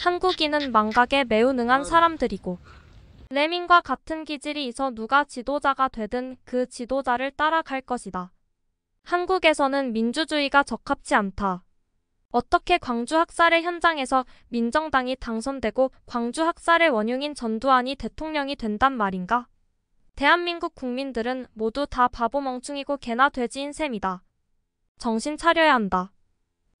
한국인은 망각에 매우 능한 아. 사람들이고 레민과 같은 기질이 있어 누가 지도자가 되든 그 지도자를 따라갈 것이다. 한국에서는 민주주의가 적합치 않다. 어떻게 광주 학살의 현장에서 민정당이 당선되고 광주 학살의 원흉인 전두환이 대통령이 된단 말인가? 대한민국 국민들은 모두 다 바보 멍충이고 개나 돼지인 셈이다. 정신 차려야 한다.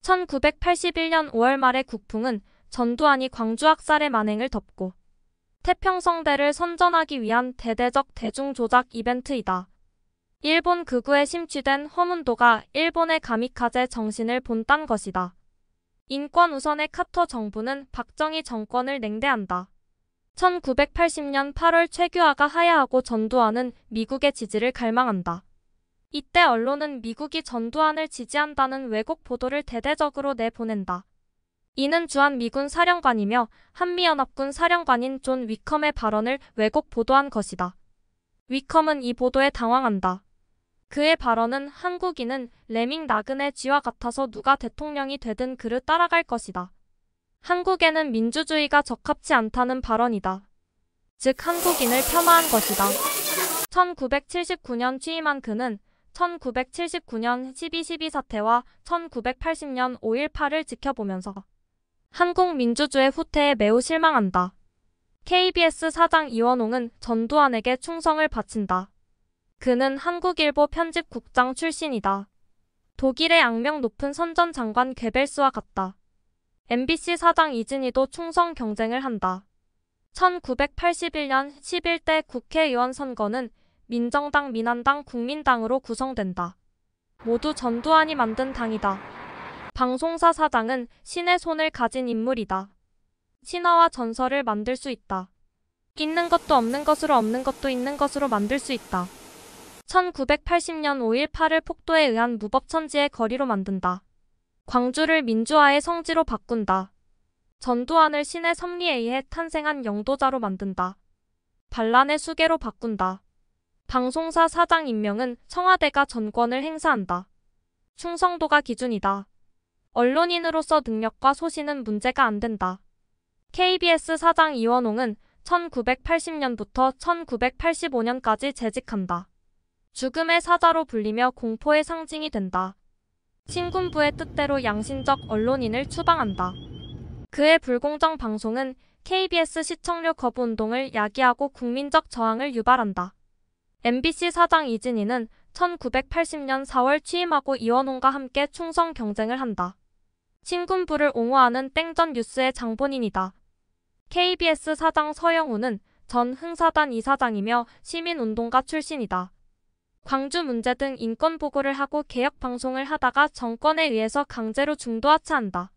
1981년 5월 말의 국풍은 전두환이 광주 학살의 만행을 덮고 태평성대를 선전하기 위한 대대적 대중조작 이벤트이다. 일본 극우에 심취된 허문도가 일본의 가미카제 정신을 본딴 것이다. 인권 우선의 카터 정부는 박정희 정권을 냉대한다. 1980년 8월 최규하가 하야하고 전두환은 미국의 지지를 갈망한다. 이때 언론은 미국이 전두환을 지지한다는 왜곡 보도를 대대적으로 내보낸다. 이는 주한 미군 사령관이며 한미연합군 사령관인 존 위컴의 발언을 왜곡 보도한 것이다. 위컴은 이 보도에 당황한다. 그의 발언은 한국인은 레밍 나그네 쥐와 같아서 누가 대통령이 되든 그를 따라갈 것이다. 한국에는 민주주의가 적합치 않다는 발언이다. 즉 한국인을 폄하한 것이다. 1979년 취임한 그는 1979년 12.12 사태와 1980년 5.18을 지켜보면서 한국 민주주의 후퇴에 매우 실망한다. KBS 사장 이원홍은 전두환에게 충성을 바친다. 그는 한국일보 편집국장 출신이다. 독일의 악명 높은 선전 장관 괴벨스와 같다. MBC 사장 이진희도 충성 경쟁을 한다. 1981년 11대 국회의원 선거는 민정당, 민한당, 국민당으로 구성된다. 모두 전두환이 만든 당이다. 방송사 사장은 신의 손을 가진 인물이다. 신화와 전설을 만들 수 있다. 있는 것도 없는 것으로 없는 것도 있는 것으로 만들 수 있다. 1980년 5.18을 폭도에 의한 무법천지의 거리로 만든다. 광주를 민주화의 성지로 바꾼다. 전두환을 신의 섭리에 의해 탄생한 영도자로 만든다. 반란의 수계로 바꾼다. 방송사 사장 임명은 청와대가 전권을 행사한다. 충성도가 기준이다. 언론인으로서 능력과 소신은 문제가 안 된다. KBS 사장 이원홍은 1980년부터 1985년까지 재직한다. 죽음의 사자로 불리며 공포의 상징이 된다. 신군부의 뜻대로 양심적 언론인을 추방한다. 그의 불공정 방송은 KBS 시청률 거부 운동을 야기하고 국민적 저항을 유발한다. MBC 사장 이진희는 1980년 4월 취임하고 이원홍과 함께 충성 경쟁을 한다. 친군부를 옹호하는 땡전 뉴스의 장본인이다. KBS 사장 서영우는 전 흥사단 이사장이며 시민운동가 출신이다. 광주 문제 등 인권 보고를 하고 개혁 방송을 하다가 정권에 의해서 강제로 중도하차한다.